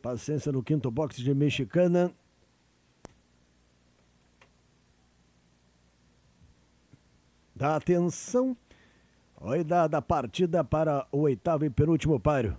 Paciência no quinto boxe de mexicana. Dá atenção. Oi, da, da partida para o oitavo e penúltimo páreo.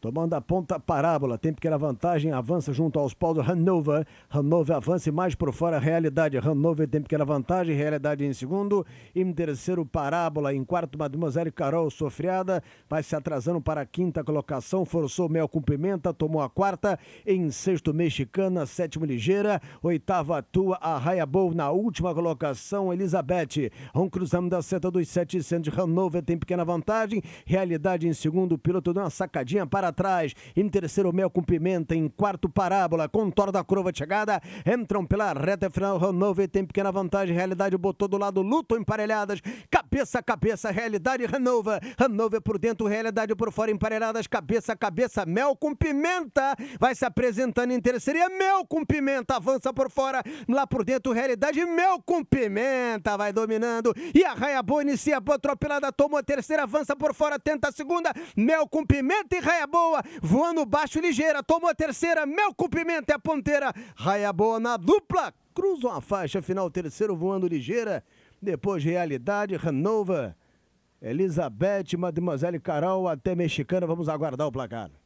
Tomando a ponta parábola, tem pequena vantagem, avança junto aos paus do Hanover. Hanover avança e mais por fora, realidade. Hanover tem pequena vantagem, realidade em segundo. Em terceiro, parábola. Em quarto, Mademoiselle Carol sofriada. Vai se atrasando para a quinta colocação, forçou Mel Cumprimenta, tomou a quarta. Em sexto, Mexicana. Sétimo, Ligeira. Oitava, Atua. Arraiabou na última colocação, Elizabeth. Ron cruzando da seta dos 700. Hanover tem pequena vantagem, realidade em segundo. O piloto deu uma sacadinha para para trás. Em terceiro, Mel com Pimenta. Em quarto, Parábola. Contorno da curva de chegada. Entram pela reta final. Renove é tem pequena vantagem. Realidade botou do lado. Lutam emparelhadas. Cabeça a cabeça. Realidade renova. Renova por dentro. Realidade por fora. Emparelhadas. Cabeça a cabeça. Mel com Pimenta. Vai se apresentando em terceiro. É mel com Pimenta. Avança por fora. Lá por dentro. Realidade. Mel com Pimenta. Vai dominando. E arraia boa. Inicia boa. Atropelada. Tomou a terceira. Avança por fora. Tenta a segunda. Mel com Pimenta e Raia boa, voando baixo ligeira, tomou a terceira, Mel Cumprimento é a ponteira, raia boa na dupla, cruzam a faixa final, terceiro voando ligeira, depois Realidade, Hanover, Elizabeth, Mademoiselle Carol, até Mexicana, vamos aguardar o placar.